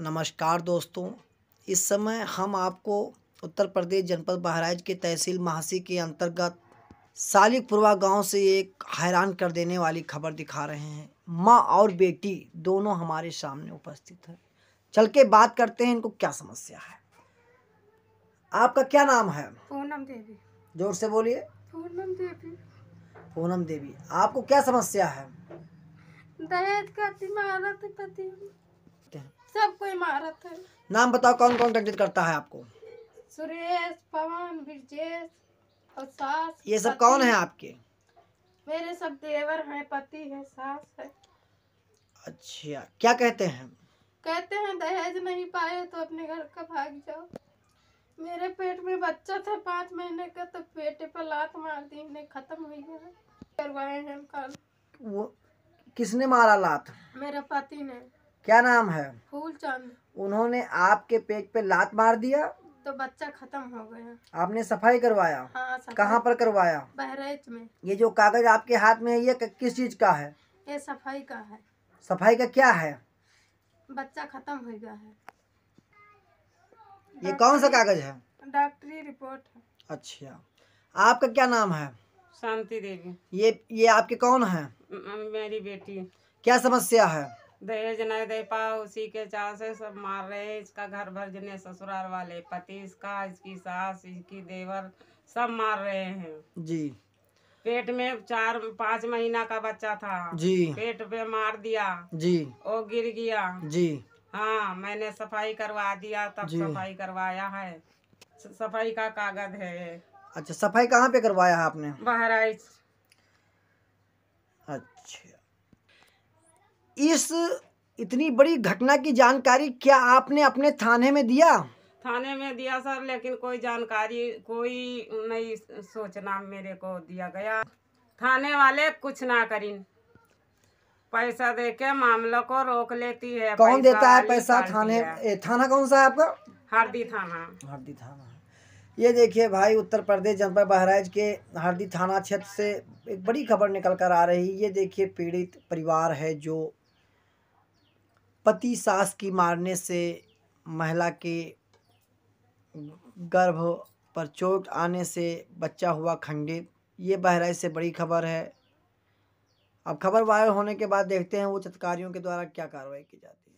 नमस्कार दोस्तों इस समय हम आपको उत्तर प्रदेश जनपद बहराइच के तहसील महासी के अंतर्गत सालिकपुरवा गांव से एक हैरान कर देने वाली खबर दिखा रहे हैं माँ और बेटी दोनों हमारे सामने उपस्थित है चल के बात करते हैं इनको क्या समस्या है आपका क्या नाम है पूनम देवी जोर से बोलिए पूनम देवी पूनम देवी आपको क्या समस्या है दहेज का सबको इमारत है नाम बताओ कौन कौन रंजित करता है आपको सुरेश पवन और सास ये सब कौन है आपके मेरे सब देवर है पति है सास है अच्छा क्या कहते हैं कहते हैं दहेज नहीं पाए तो अपने घर का भाग जाओ मेरे पेट में बच्चा था पाँच महीने का तो पेटे पर लात मार दी ने खत्म हुई है करवाए हैं कल वो किसने मारा लात मेरे पति ने क्या नाम है फूलचंद उन्होंने आपके पेट पे लात मार दिया तो बच्चा खत्म हो गया आपने सफाई करवाया हाँ, सफाई। कहाँ पर करवाया बहरेच में ये जो कागज आपके हाथ में है ये किस चीज का है ये सफाई का है सफाई का क्या है बच्चा खत्म हो गया है ये कौन सा कागज है डॉक्टरी रिपोर्ट है अच्छा आपका क्या नाम है शांति देवी ये ये आपके कौन है मेरी बेटी क्या समस्या है दहेज न दे पा उसी के चाह से सब मार रहे इसका घर भर जने ससुराल वाले पति इसका इसकी सास इसकी देवर सब मार रहे हैं जी पेट में चार पाँच महीना का बच्चा था जी पेट पे मार दिया जी वो गिर गया जी हाँ मैंने सफाई करवा दिया तब सफाई करवाया है सफाई का कागज है अच्छा सफाई कहाँ पे करवाया है आपने बहराइच अच्छा इस इतनी बड़ी घटना की जानकारी क्या आपने अपने थाने में दिया थाने में दिया सर लेकिन कोई जानकारी कोई नहीं सोचना मेरे को दिया गया थाने वाले कुछ ना करें पैसा दे के मामले को रोक लेती है कौन देता है पैसा थाने ए, थाना कौन सा है आपका हरदी थाना हरदी थाना ये देखिए भाई उत्तर प्रदेश जनपद बहराइच के हरदी थाना क्षेत्र से एक बड़ी खबर निकल कर आ रही है ये देखिए पीड़ित परिवार है जो पति सास की मारने से महिला के गर्भ पर चोट आने से बच्चा हुआ खंडित ये बहराई से बड़ी खबर है अब खबर वायरल होने के बाद देखते हैं वो चित्रकारियों के द्वारा क्या कार्रवाई की जाती है